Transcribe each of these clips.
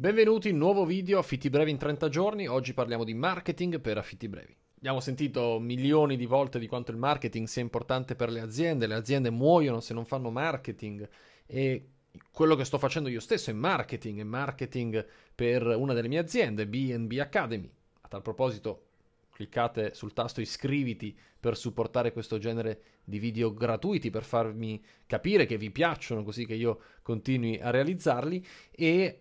Benvenuti in nuovo video Affitti brevi in 30 giorni. Oggi parliamo di marketing per affitti brevi. Abbiamo sentito milioni di volte di quanto il marketing sia importante per le aziende. Le aziende muoiono se non fanno marketing e quello che sto facendo io stesso è marketing, è marketing per una delle mie aziende, BNB Academy. A tal proposito, cliccate sul tasto iscriviti per supportare questo genere di video gratuiti, per farmi capire che vi piacciono, così che io continui a realizzarli e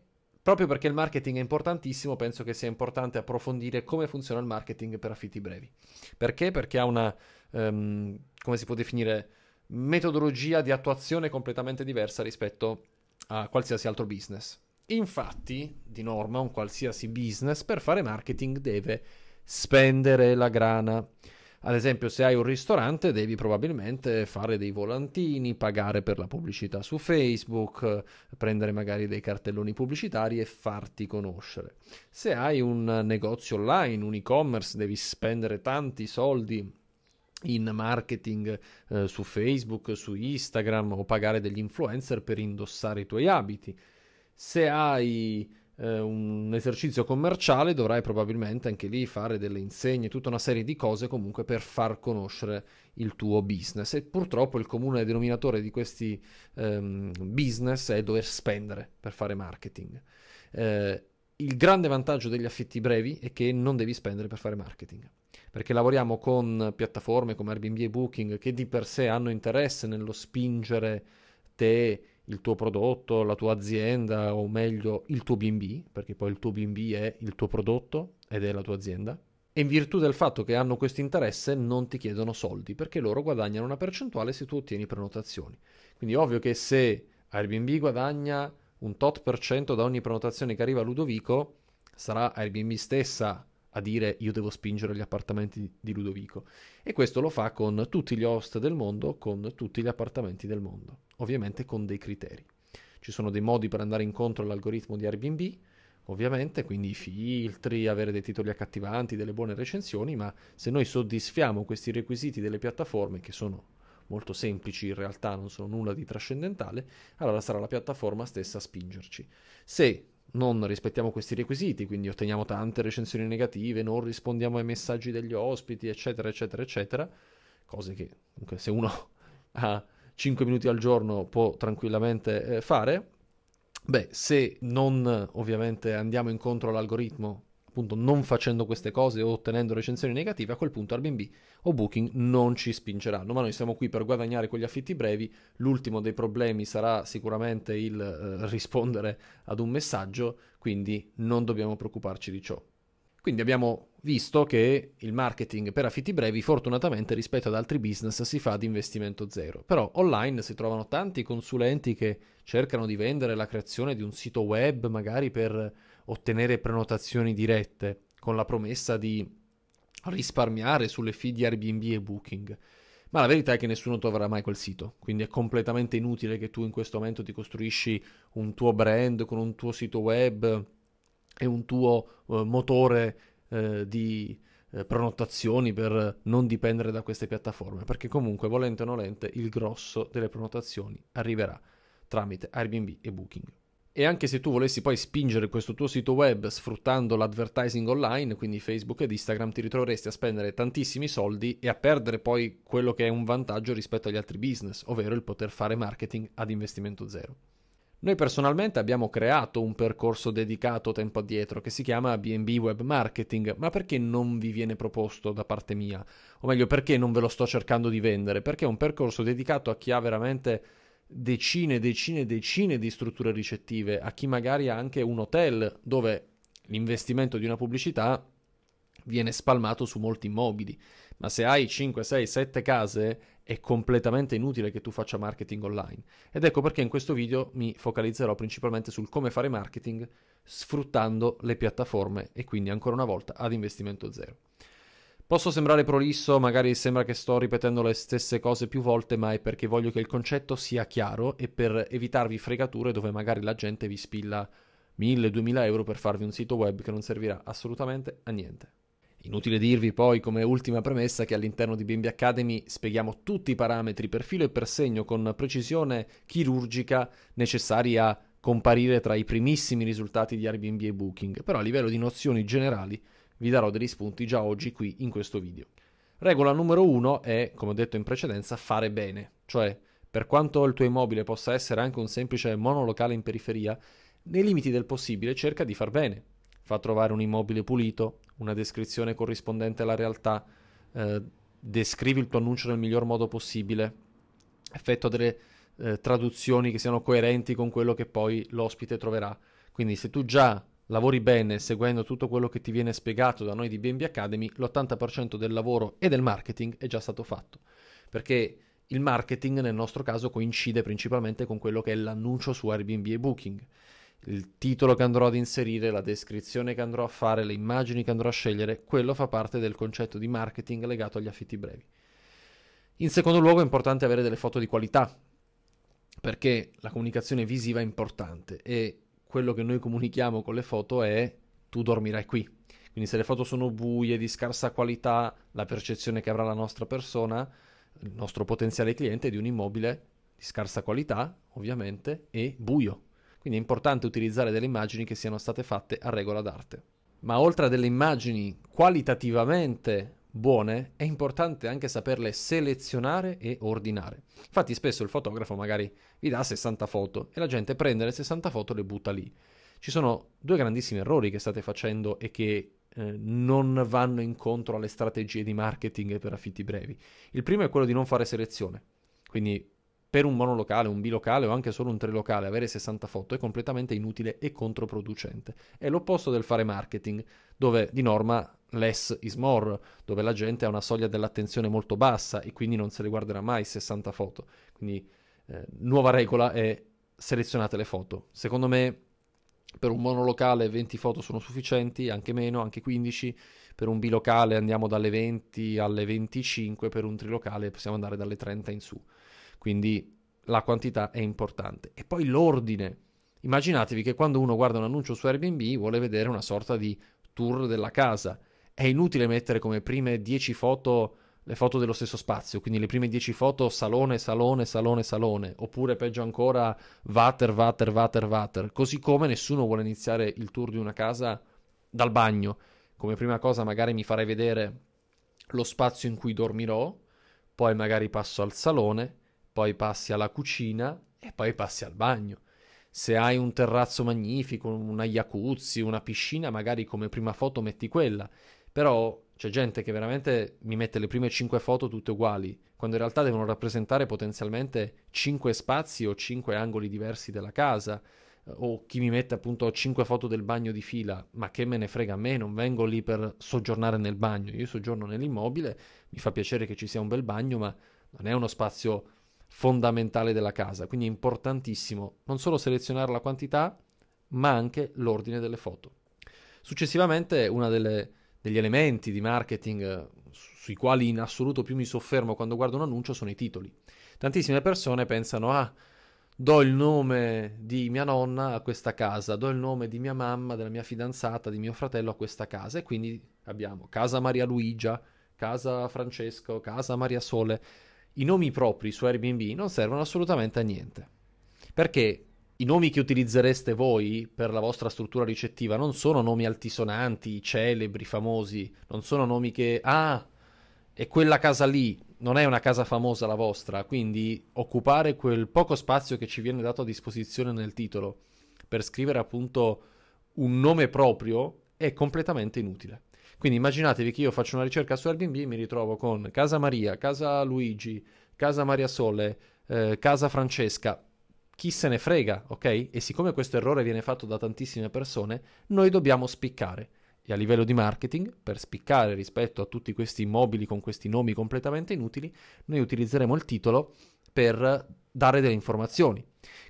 Proprio perché il marketing è importantissimo, penso che sia importante approfondire come funziona il marketing per affitti brevi. Perché? Perché ha una, um, come si può definire, metodologia di attuazione completamente diversa rispetto a qualsiasi altro business. Infatti, di norma, un qualsiasi business per fare marketing deve spendere la grana. Ad esempio, se hai un ristorante, devi probabilmente fare dei volantini, pagare per la pubblicità su Facebook, prendere magari dei cartelloni pubblicitari e farti conoscere. Se hai un negozio online, un e-commerce, devi spendere tanti soldi in marketing eh, su Facebook, su Instagram o pagare degli influencer per indossare i tuoi abiti. Se hai eh, un esercizio commerciale dovrai probabilmente anche lì fare delle insegne, tutta una serie di cose comunque per far conoscere il tuo business e purtroppo il comune denominatore di questi ehm, business è dover spendere per fare marketing. Eh, il grande vantaggio degli affitti brevi è che non devi spendere per fare marketing, perché lavoriamo con piattaforme come Airbnb e Booking che di per sé hanno interesse nello spingere te il tuo prodotto, la tua azienda o meglio il tuo BB, perché poi il tuo BB è il tuo prodotto ed è la tua azienda. E in virtù del fatto che hanno questo interesse non ti chiedono soldi perché loro guadagnano una percentuale se tu ottieni prenotazioni. Quindi ovvio che se Airbnb guadagna un tot per cento da ogni prenotazione che arriva a Ludovico, sarà Airbnb stessa a dire io devo spingere gli appartamenti di Ludovico. E questo lo fa con tutti gli host del mondo, con tutti gli appartamenti del mondo, ovviamente con dei criteri. Ci sono dei modi per andare incontro all'algoritmo di Airbnb, ovviamente, quindi i filtri, avere dei titoli accattivanti, delle buone recensioni, ma se noi soddisfiamo questi requisiti delle piattaforme, che sono molto semplici in realtà, non sono nulla di trascendentale, allora sarà la piattaforma stessa a spingerci. Se non rispettiamo questi requisiti, quindi otteniamo tante recensioni negative, non rispondiamo ai messaggi degli ospiti, eccetera, eccetera, eccetera, cose che comunque, se uno ha 5 minuti al giorno può tranquillamente eh, fare. Beh, se non ovviamente andiamo incontro all'algoritmo appunto non facendo queste cose o ottenendo recensioni negative, a quel punto Airbnb o Booking non ci spingeranno. Ma noi siamo qui per guadagnare con gli affitti brevi. L'ultimo dei problemi sarà sicuramente il eh, rispondere ad un messaggio, quindi non dobbiamo preoccuparci di ciò. Quindi abbiamo visto che il marketing per affitti brevi fortunatamente rispetto ad altri business si fa ad investimento zero. Però online si trovano tanti consulenti che cercano di vendere la creazione di un sito web magari per ottenere prenotazioni dirette con la promessa di risparmiare sulle fee di Airbnb e Booking. Ma la verità è che nessuno troverà mai quel sito, quindi è completamente inutile che tu in questo momento ti costruisci un tuo brand con un tuo sito web e un tuo eh, motore eh, di eh, prenotazioni per non dipendere da queste piattaforme, perché comunque volente o nolente il grosso delle prenotazioni arriverà tramite Airbnb e Booking e anche se tu volessi poi spingere questo tuo sito web sfruttando l'advertising online, quindi Facebook ed Instagram, ti ritroveresti a spendere tantissimi soldi e a perdere poi quello che è un vantaggio rispetto agli altri business, ovvero il poter fare marketing ad investimento zero. Noi personalmente abbiamo creato un percorso dedicato tempo addietro che si chiama BB Web Marketing, ma perché non vi viene proposto da parte mia? O meglio, perché non ve lo sto cercando di vendere? Perché è un percorso dedicato a chi ha veramente decine e decine e decine di strutture ricettive, a chi magari ha anche un hotel dove l'investimento di una pubblicità viene spalmato su molti immobili. Ma se hai 5, 6, 7 case è completamente inutile che tu faccia marketing online. Ed ecco perché in questo video mi focalizzerò principalmente sul come fare marketing sfruttando le piattaforme e quindi ancora una volta ad investimento zero. Posso sembrare prolisso, magari sembra che sto ripetendo le stesse cose più volte, ma è perché voglio che il concetto sia chiaro e per evitarvi fregature dove magari la gente vi spilla 1000-2000 euro per farvi un sito web che non servirà assolutamente a niente. Inutile dirvi poi come ultima premessa che all'interno di Bimbi Academy spieghiamo tutti i parametri per filo e per segno con precisione chirurgica necessari a comparire tra i primissimi risultati di Airbnb e Booking, però a livello di nozioni generali vi darò degli spunti già oggi qui in questo video. Regola numero uno è, come ho detto in precedenza, fare bene, cioè per quanto il tuo immobile possa essere anche un semplice monolocale in periferia, nei limiti del possibile cerca di far bene. Fa trovare un immobile pulito, una descrizione corrispondente alla realtà, eh, descrivi il tuo annuncio nel miglior modo possibile, effettua delle eh, traduzioni che siano coerenti con quello che poi l'ospite troverà. Quindi se tu già lavori bene seguendo tutto quello che ti viene spiegato da noi di BNB Academy, l'80% del lavoro e del marketing è già stato fatto. Perché il marketing nel nostro caso coincide principalmente con quello che è l'annuncio su Airbnb e Booking. Il titolo che andrò ad inserire, la descrizione che andrò a fare, le immagini che andrò a scegliere, quello fa parte del concetto di marketing legato agli affitti brevi. In secondo luogo è importante avere delle foto di qualità, perché la comunicazione visiva è importante e quello che noi comunichiamo con le foto è tu dormirai qui. Quindi se le foto sono buie, di scarsa qualità, la percezione che avrà la nostra persona, il nostro potenziale cliente di un immobile di scarsa qualità, ovviamente, e buio. Quindi è importante utilizzare delle immagini che siano state fatte a regola d'arte. Ma oltre a delle immagini qualitativamente buone, è importante anche saperle selezionare e ordinare. Infatti spesso il fotografo magari vi dà 60 foto e la gente prende le 60 foto e le butta lì. Ci sono due grandissimi errori che state facendo e che eh, non vanno incontro alle strategie di marketing per affitti brevi. Il primo è quello di non fare selezione. Quindi per un monolocale, un bilocale o anche solo un trilocale avere 60 foto è completamente inutile e controproducente. È l'opposto del fare marketing, dove di norma less is more, dove la gente ha una soglia dell'attenzione molto bassa e quindi non se le guarderà mai 60 foto. Quindi eh, nuova regola è selezionate le foto. Secondo me per un monolocale 20 foto sono sufficienti, anche meno, anche 15, per un bilocale andiamo dalle 20 alle 25, per un trilocale possiamo andare dalle 30 in su. Quindi la quantità è importante. E poi l'ordine. Immaginatevi che quando uno guarda un annuncio su Airbnb vuole vedere una sorta di tour della casa. È inutile mettere come prime 10 foto le foto dello stesso spazio, quindi le prime 10 foto salone, salone, salone, salone, oppure peggio ancora water, water, water, water, così come nessuno vuole iniziare il tour di una casa dal bagno. Come prima cosa magari mi farei vedere lo spazio in cui dormirò, poi magari passo al salone, poi passi alla cucina e poi passi al bagno. Se hai un terrazzo magnifico, una jacuzzi, una piscina, magari come prima foto metti quella. Però c'è gente che veramente mi mette le prime 5 foto tutte uguali, quando in realtà devono rappresentare potenzialmente 5 spazi o 5 angoli diversi della casa. O chi mi mette appunto 5 foto del bagno di fila, ma che me ne frega a me, non vengo lì per soggiornare nel bagno. Io soggiorno nell'immobile, mi fa piacere che ci sia un bel bagno, ma non è uno spazio fondamentale della casa. Quindi è importantissimo non solo selezionare la quantità, ma anche l'ordine delle foto. Successivamente, uno degli elementi di marketing eh, sui quali in assoluto più mi soffermo quando guardo un annuncio sono i titoli. Tantissime persone pensano, ah, do il nome di mia nonna a questa casa, do il nome di mia mamma, della mia fidanzata, di mio fratello a questa casa e quindi abbiamo casa Maria Luigia, casa Francesco, casa Maria Sole i nomi propri su Airbnb non servono assolutamente a niente. Perché i nomi che utilizzereste voi per la vostra struttura ricettiva non sono nomi altisonanti, celebri, famosi, non sono nomi che ah, è quella casa lì, non è una casa famosa la vostra, quindi occupare quel poco spazio che ci viene dato a disposizione nel titolo per scrivere appunto un nome proprio è completamente inutile. Quindi immaginatevi che io faccio una ricerca su Airbnb e mi ritrovo con Casa Maria, Casa Luigi, Casa Maria Sole, eh, Casa Francesca. Chi se ne frega, ok? E siccome questo errore viene fatto da tantissime persone, noi dobbiamo spiccare. E a livello di marketing, per spiccare rispetto a tutti questi immobili con questi nomi completamente inutili, noi utilizzeremo il titolo per dare delle informazioni.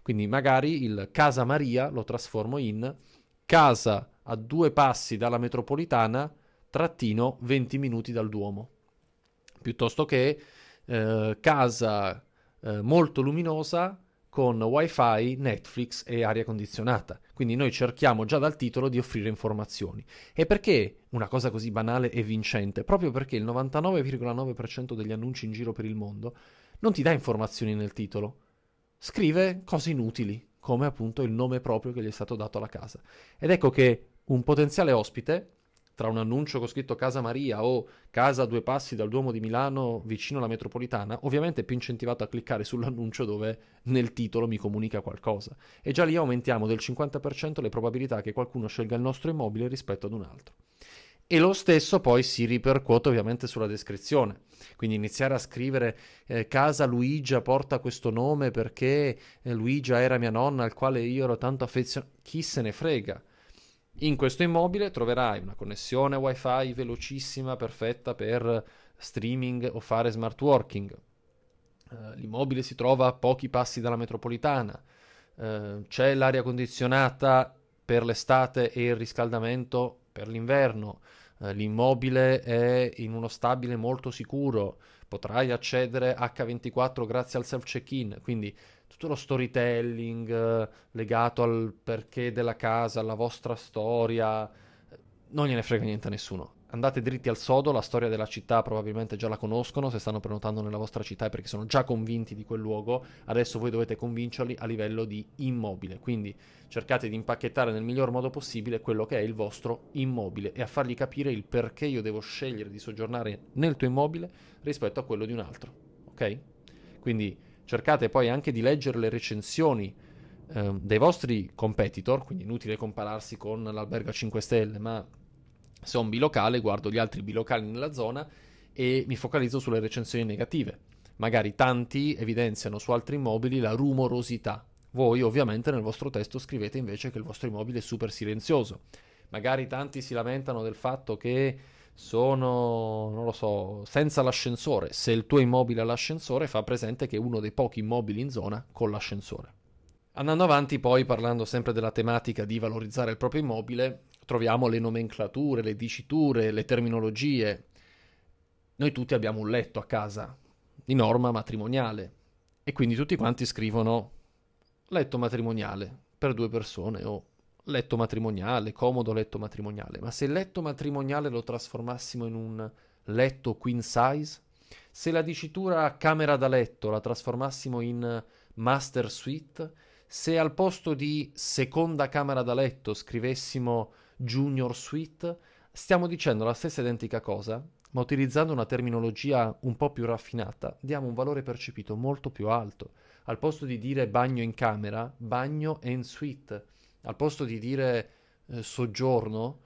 Quindi magari il Casa Maria lo trasformo in casa a due passi dalla metropolitana trattino 20 minuti dal Duomo, piuttosto che eh, casa eh, molto luminosa con wifi, Netflix e aria condizionata. Quindi noi cerchiamo già dal titolo di offrire informazioni. E perché una cosa così banale e vincente? Proprio perché il 99,9% degli annunci in giro per il mondo non ti dà informazioni nel titolo. Scrive cose inutili, come appunto il nome proprio che gli è stato dato alla casa. Ed ecco che un potenziale ospite tra un annuncio con scritto Casa Maria o Casa a due passi dal Duomo di Milano vicino alla metropolitana, ovviamente è più incentivato a cliccare sull'annuncio dove nel titolo mi comunica qualcosa. E già lì aumentiamo del 50% le probabilità che qualcuno scelga il nostro immobile rispetto ad un altro. E lo stesso poi si ripercuote ovviamente sulla descrizione. Quindi iniziare a scrivere eh, casa Luigia porta questo nome perché eh, Luigia era mia nonna al quale io ero tanto affezionato. Chi se ne frega? In questo immobile troverai una connessione wifi velocissima, perfetta per streaming o fare smart working. Eh, l'immobile si trova a pochi passi dalla metropolitana, eh, c'è l'aria condizionata per l'estate e il riscaldamento per l'inverno, eh, l'immobile è in uno stabile molto sicuro, potrai accedere H24 grazie al self check-in, quindi tutto lo storytelling eh, legato al perché della casa, alla vostra storia, non gliene frega niente a nessuno. Andate dritti al sodo, la storia della città probabilmente già la conoscono, se stanno prenotando nella vostra città è perché sono già convinti di quel luogo, adesso voi dovete convincerli a livello di immobile, quindi cercate di impacchettare nel miglior modo possibile quello che è il vostro immobile e a fargli capire il perché io devo scegliere di soggiornare nel tuo immobile rispetto a quello di un altro, ok? Quindi cercate poi anche di leggere le recensioni eh, dei vostri competitor, quindi inutile compararsi con l'albergo a 5 stelle, ma se ho un bilocale guardo gli altri bilocali nella zona e mi focalizzo sulle recensioni negative. Magari tanti evidenziano su altri immobili la rumorosità. Voi ovviamente nel vostro testo scrivete invece che il vostro immobile è super silenzioso. Magari tanti si lamentano del fatto che sono, non lo so, senza l'ascensore. Se il tuo immobile ha l'ascensore, fa presente che è uno dei pochi immobili in zona con l'ascensore. Andando avanti, poi parlando sempre della tematica di valorizzare il proprio immobile, troviamo le nomenclature, le diciture, le terminologie. Noi tutti abbiamo un letto a casa, di norma matrimoniale, e quindi tutti quanti scrivono letto matrimoniale per due persone o letto matrimoniale, comodo letto matrimoniale, ma se il letto matrimoniale lo trasformassimo in un letto queen size, se la dicitura camera da letto la trasformassimo in master suite, se al posto di seconda camera da letto scrivessimo junior suite, stiamo dicendo la stessa identica cosa, ma utilizzando una terminologia un po' più raffinata, diamo un valore percepito molto più alto. Al posto di dire bagno in camera, bagno en suite al posto di dire eh, soggiorno,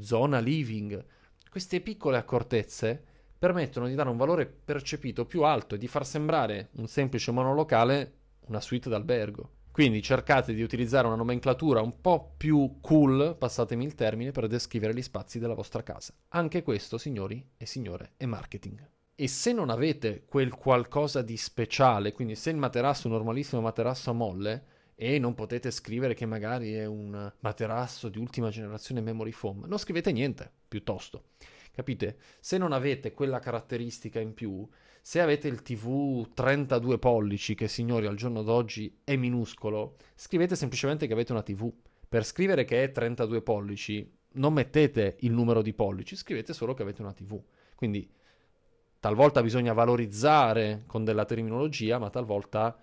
zona living. Queste piccole accortezze permettono di dare un valore percepito più alto e di far sembrare un semplice monolocale una suite d'albergo. Quindi cercate di utilizzare una nomenclatura un po' più cool, passatemi il termine, per descrivere gli spazi della vostra casa. Anche questo, signori e signore, è marketing. E se non avete quel qualcosa di speciale, quindi se il materasso è un normalissimo materasso a molle, e non potete scrivere che magari è un materasso di ultima generazione memory foam, non scrivete niente piuttosto. Capite? Se non avete quella caratteristica in più, se avete il TV 32 pollici, che signori al giorno d'oggi è minuscolo, scrivete semplicemente che avete una TV. Per scrivere che è 32 pollici, non mettete il numero di pollici, scrivete solo che avete una TV. Quindi talvolta bisogna valorizzare con della terminologia, ma talvolta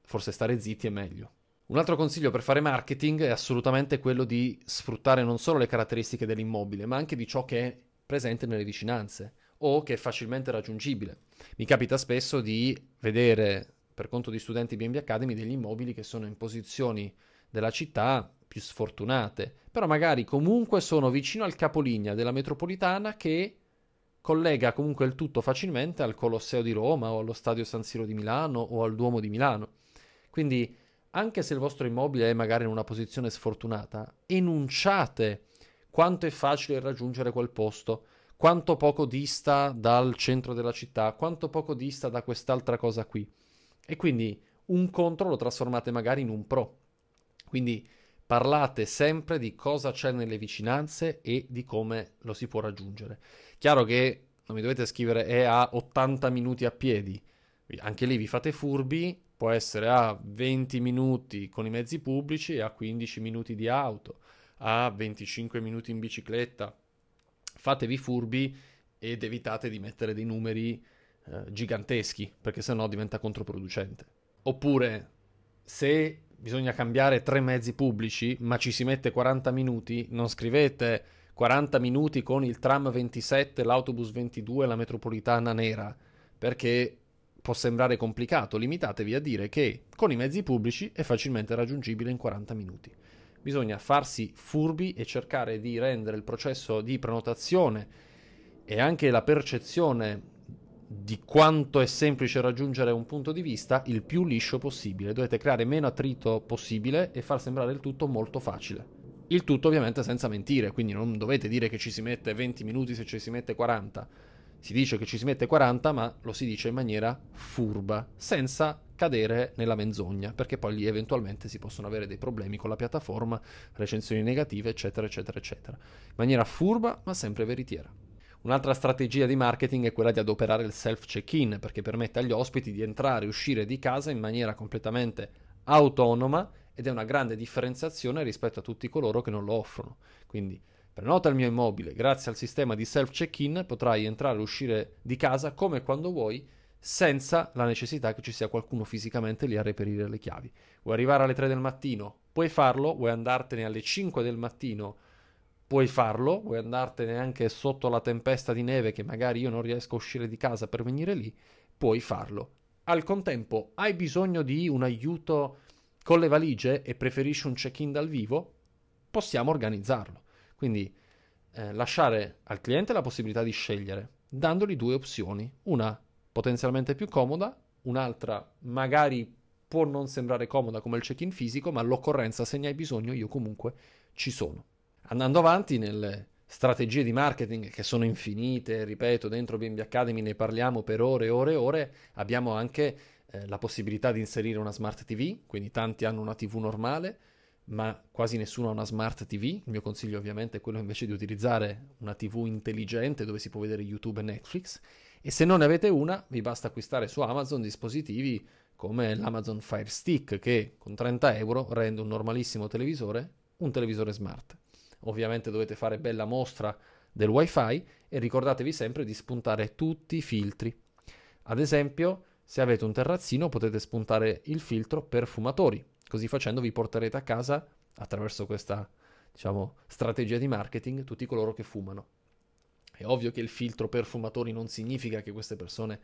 forse stare zitti è meglio. Un altro consiglio per fare marketing è assolutamente quello di sfruttare non solo le caratteristiche dell'immobile, ma anche di ciò che è presente nelle vicinanze o che è facilmente raggiungibile. Mi capita spesso di vedere per conto di studenti BNB Academy degli immobili che sono in posizioni della città più sfortunate, però magari comunque sono vicino al capolinea della metropolitana che collega comunque il tutto facilmente al Colosseo di Roma o allo Stadio San Siro di Milano o al Duomo di Milano. Quindi anche se il vostro immobile è magari in una posizione sfortunata, enunciate quanto è facile raggiungere quel posto, quanto poco dista dal centro della città, quanto poco dista da quest'altra cosa qui. E quindi un contro lo trasformate magari in un pro. Quindi parlate sempre di cosa c'è nelle vicinanze e di come lo si può raggiungere. Chiaro che non mi dovete scrivere è a 80 minuti a piedi, anche lì vi fate furbi, può essere a 20 minuti con i mezzi pubblici e a 15 minuti di auto, a 25 minuti in bicicletta. Fatevi furbi ed evitate di mettere dei numeri eh, giganteschi, perché sennò diventa controproducente. Oppure se bisogna cambiare tre mezzi pubblici, ma ci si mette 40 minuti, non scrivete 40 minuti con il tram 27, l'autobus 22, la metropolitana nera, perché può sembrare complicato, limitatevi a dire che con i mezzi pubblici è facilmente raggiungibile in 40 minuti. Bisogna farsi furbi e cercare di rendere il processo di prenotazione e anche la percezione di quanto è semplice raggiungere un punto di vista il più liscio possibile. Dovete creare meno attrito possibile e far sembrare il tutto molto facile. Il tutto ovviamente senza mentire, quindi non dovete dire che ci si mette 20 minuti se ci si mette 40 si dice che ci si mette 40, ma lo si dice in maniera furba, senza cadere nella menzogna, perché poi lì eventualmente si possono avere dei problemi con la piattaforma, recensioni negative, eccetera, eccetera, eccetera. In maniera furba, ma sempre veritiera. Un'altra strategia di marketing è quella di adoperare il self-check-in, perché permette agli ospiti di entrare e uscire di casa in maniera completamente autonoma ed è una grande differenziazione rispetto a tutti coloro che non lo offrono. Quindi Prenota il mio immobile, grazie al sistema di self-check-in potrai entrare e uscire di casa come e quando vuoi, senza la necessità che ci sia qualcuno fisicamente lì a reperire le chiavi. Vuoi arrivare alle 3 del mattino? Puoi farlo, vuoi andartene alle 5 del mattino? Puoi farlo, vuoi andartene anche sotto la tempesta di neve che magari io non riesco a uscire di casa per venire lì? Puoi farlo. Al contempo, hai bisogno di un aiuto con le valigie e preferisci un check-in dal vivo? Possiamo organizzarlo. Quindi eh, lasciare al cliente la possibilità di scegliere, dandogli due opzioni, una potenzialmente più comoda, un'altra magari può non sembrare comoda come il check-in fisico, ma all'occorrenza se ne hai bisogno io comunque ci sono. Andando avanti nelle strategie di marketing che sono infinite, ripeto, dentro BNB Academy ne parliamo per ore e ore e ore, abbiamo anche eh, la possibilità di inserire una smart TV, quindi tanti hanno una TV normale, ma quasi nessuno ha una smart TV. Il mio consiglio ovviamente è quello invece di utilizzare una TV intelligente dove si può vedere YouTube e Netflix. E se non ne avete una, vi basta acquistare su Amazon dispositivi come l'Amazon Fire Stick che con 30 euro rende un normalissimo televisore un televisore smart. Ovviamente dovete fare bella mostra del wifi e ricordatevi sempre di spuntare tutti i filtri. Ad esempio, se avete un terrazzino potete spuntare il filtro per fumatori, Così facendo vi porterete a casa, attraverso questa diciamo, strategia di marketing, tutti coloro che fumano. È ovvio che il filtro per fumatori non significa che queste persone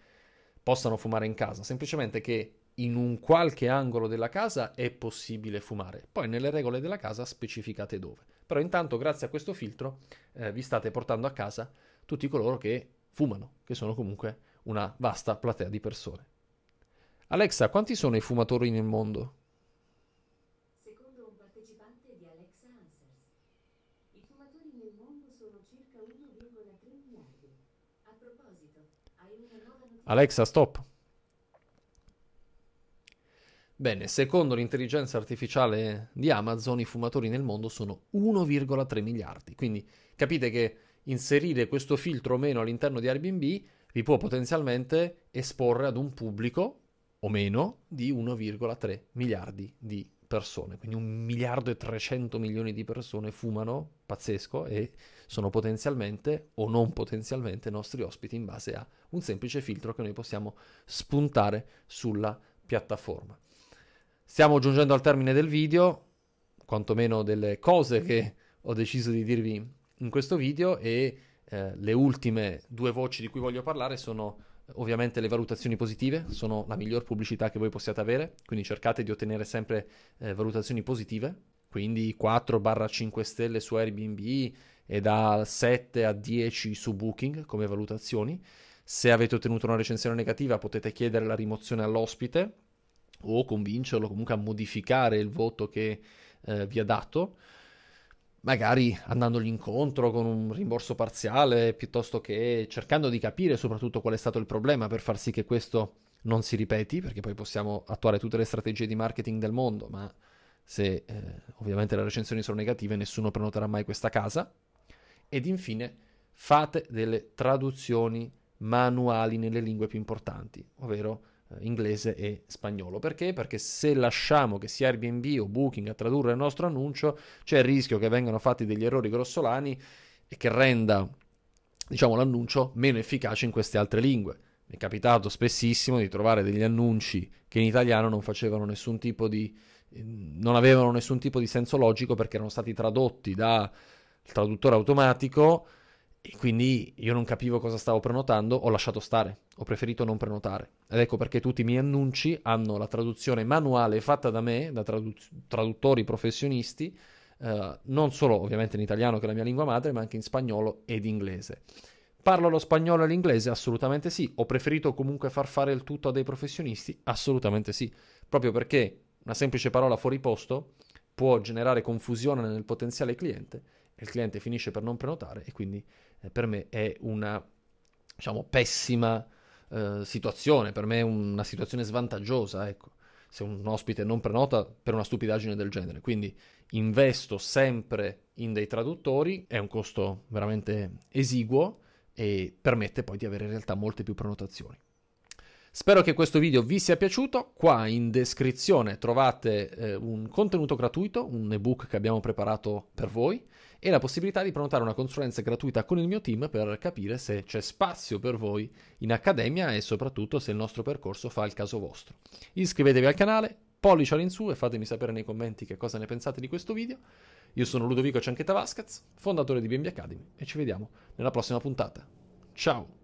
possano fumare in casa, semplicemente che in un qualche angolo della casa è possibile fumare. Poi nelle regole della casa specificate dove. Però intanto grazie a questo filtro eh, vi state portando a casa tutti coloro che fumano, che sono comunque una vasta platea di persone. Alexa, quanti sono i fumatori nel mondo? nel mondo sono circa 1,3 miliardi. A proposito, hai una nuova notizia? Alexa, stop. Bene, secondo l'intelligenza artificiale di Amazon, i fumatori nel mondo sono 1,3 miliardi. Quindi capite che inserire questo filtro o meno all'interno di Airbnb vi può potenzialmente esporre ad un pubblico o meno di 1,3 miliardi di persone persone, quindi un miliardo e 300 milioni di persone fumano, pazzesco, e sono potenzialmente o non potenzialmente nostri ospiti in base a un semplice filtro che noi possiamo spuntare sulla piattaforma. Stiamo giungendo al termine del video, quantomeno delle cose che ho deciso di dirvi in questo video e eh, le ultime due voci di cui voglio parlare sono Ovviamente le valutazioni positive sono la miglior pubblicità che voi possiate avere, quindi cercate di ottenere sempre eh, valutazioni positive, quindi 4-5 stelle su Airbnb e da 7 a 10 su Booking come valutazioni. Se avete ottenuto una recensione negativa potete chiedere la rimozione all'ospite o convincerlo comunque a modificare il voto che eh, vi ha dato magari andandogli incontro con un rimborso parziale piuttosto che cercando di capire soprattutto qual è stato il problema per far sì che questo non si ripeti, perché poi possiamo attuare tutte le strategie di marketing del mondo, ma se eh, ovviamente le recensioni sono negative nessuno prenoterà mai questa casa. Ed infine fate delle traduzioni manuali nelle lingue più importanti, ovvero eh, inglese e spagnolo. Perché? Perché se lasciamo che sia Airbnb o Booking a tradurre il nostro annuncio, c'è il rischio che vengano fatti degli errori grossolani e che renda diciamo, l'annuncio meno efficace in queste altre lingue. Mi è capitato spessissimo di trovare degli annunci che in italiano non facevano nessun tipo di non avevano nessun tipo di senso logico perché erano stati tradotti dal traduttore automatico e quindi io non capivo cosa stavo prenotando, ho lasciato stare, ho preferito non prenotare. Ed ecco perché tutti i miei annunci hanno la traduzione manuale fatta da me, da tradu- traduttori professionisti, eh, non solo ovviamente in italiano che è la mia lingua madre, ma anche in spagnolo ed inglese. Parlo lo spagnolo e l'inglese? Assolutamente sì. Ho preferito comunque far fare il tutto a dei professionisti? Assolutamente sì. Proprio perché una semplice parola fuori posto può generare confusione nel potenziale cliente e il cliente finisce per non prenotare e quindi eh, per me è una diciamo, pessima eh, situazione, per me è una situazione svantaggiosa, ecco, se un ospite non prenota per una stupidaggine del genere. Quindi investo sempre in dei traduttori, è un costo veramente esiguo e permette poi di avere in realtà molte più prenotazioni. Spero che questo video vi sia piaciuto, qua in descrizione trovate eh, un contenuto gratuito, un ebook che abbiamo preparato per voi, e la possibilità di prenotare una consulenza gratuita con il mio team per capire se c'è spazio per voi in accademia e soprattutto se il nostro percorso fa il caso vostro. Iscrivetevi al canale, pollice all'insù e fatemi sapere nei commenti che cosa ne pensate di questo video. Io sono Ludovico Cianchetta Vasquez, fondatore di BMB Academy e ci vediamo nella prossima puntata. Ciao!